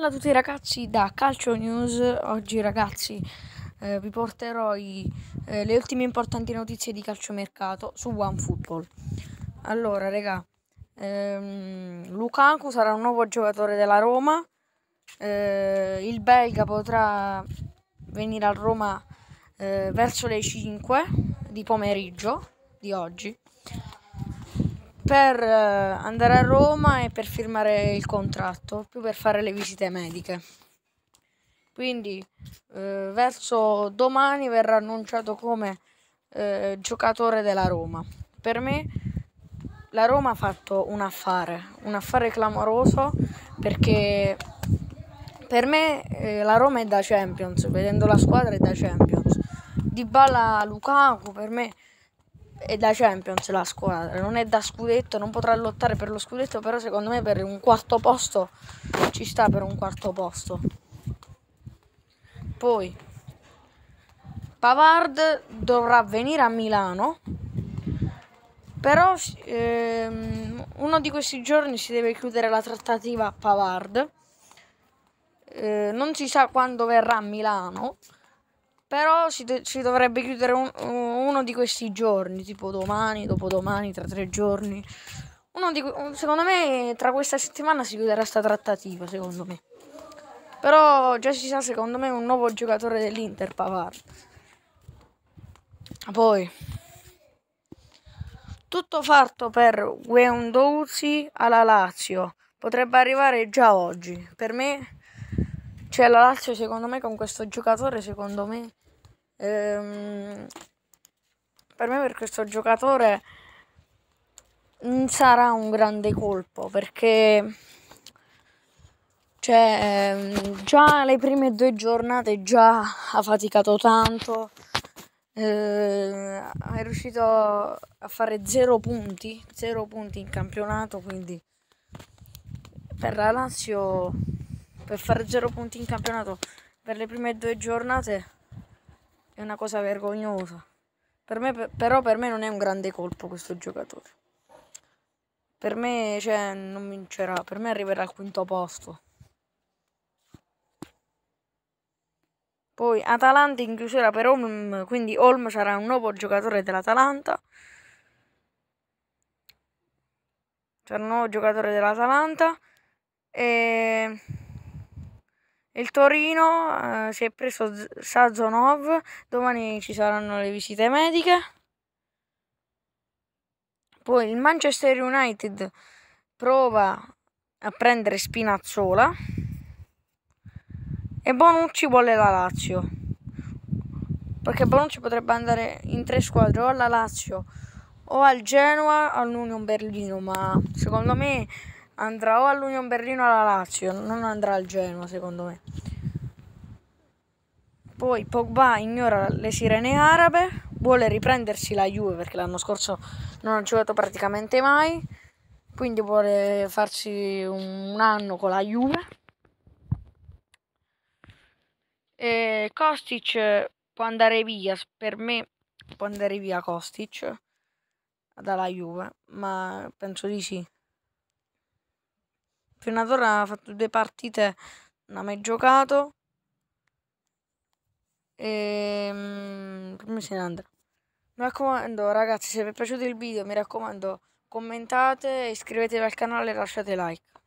Ciao a tutti ragazzi da Calcio News, oggi ragazzi eh, vi porterò i, eh, le ultime importanti notizie di calciomercato su OneFootball. Allora raga, ehm, Lukaku sarà un nuovo giocatore della Roma, eh, il belga potrà venire a Roma eh, verso le 5 di pomeriggio di oggi per eh, andare a Roma e per firmare il contratto, più per fare le visite mediche. Quindi eh, verso domani verrà annunciato come eh, giocatore della Roma. Per me la Roma ha fatto un affare, un affare clamoroso perché per me eh, la Roma è da Champions, vedendo la squadra è da Champions. Di Bala Lukaku per me è da Champions la squadra, non è da scudetto, non potrà lottare per lo scudetto, però secondo me per un quarto posto ci sta per un quarto posto. Poi Pavard dovrà venire a Milano, però ehm, uno di questi giorni si deve chiudere la trattativa a Pavard. Eh, non si sa quando verrà a Milano però si, do si dovrebbe chiudere un uno di questi giorni, tipo domani, dopodomani, tra tre giorni. secondo me tra questa settimana si chiuderà sta trattativa, secondo me. Però già si sa, secondo me, un nuovo giocatore dell'Inter, Pavard. Poi, tutto fatto per Guendouzi alla Lazio. Potrebbe arrivare già oggi. Per me, cioè la Lazio, secondo me, con questo giocatore, secondo me, Ehm, per me per questo giocatore non sarà un grande colpo perché cioè, ehm, già le prime due giornate già ha faticato tanto eh, è riuscito a fare zero punti zero punti in campionato quindi per la Lazio per fare zero punti in campionato per le prime due giornate è una cosa vergognosa. Per me, però per me non è un grande colpo questo giocatore. Per me cioè, non vincerà, per me arriverà al quinto posto. Poi Atalanta in chiusura per Holm, quindi Holm sarà un nuovo giocatore dell'Atalanta. Sarà un nuovo giocatore dell'Atalanta. E il Torino eh, si è preso Sazonov, domani ci saranno le visite mediche. Poi il Manchester United prova a prendere Spinazzola e Bonucci vuole la Lazio. Perché Bonucci potrebbe andare in tre squadre, o alla Lazio, o al Genoa, o all'Union Berlino, ma secondo me andrà o all'Union Berlino o alla Lazio, non andrà al Genoa secondo me. Poi Pogba ignora le sirene arabe, vuole riprendersi la Juve perché l'anno scorso non ha giocato praticamente mai, quindi vuole farsi un anno con la Juve. E Kostic può andare via, per me può andare via Kostic dalla Juve, ma penso di sì. Fino ad ora ha fatto due partite, non ha mai giocato. E ehm, come se ne andrà. Mi raccomando ragazzi, se vi è piaciuto il video mi raccomando commentate, iscrivetevi al canale e lasciate like.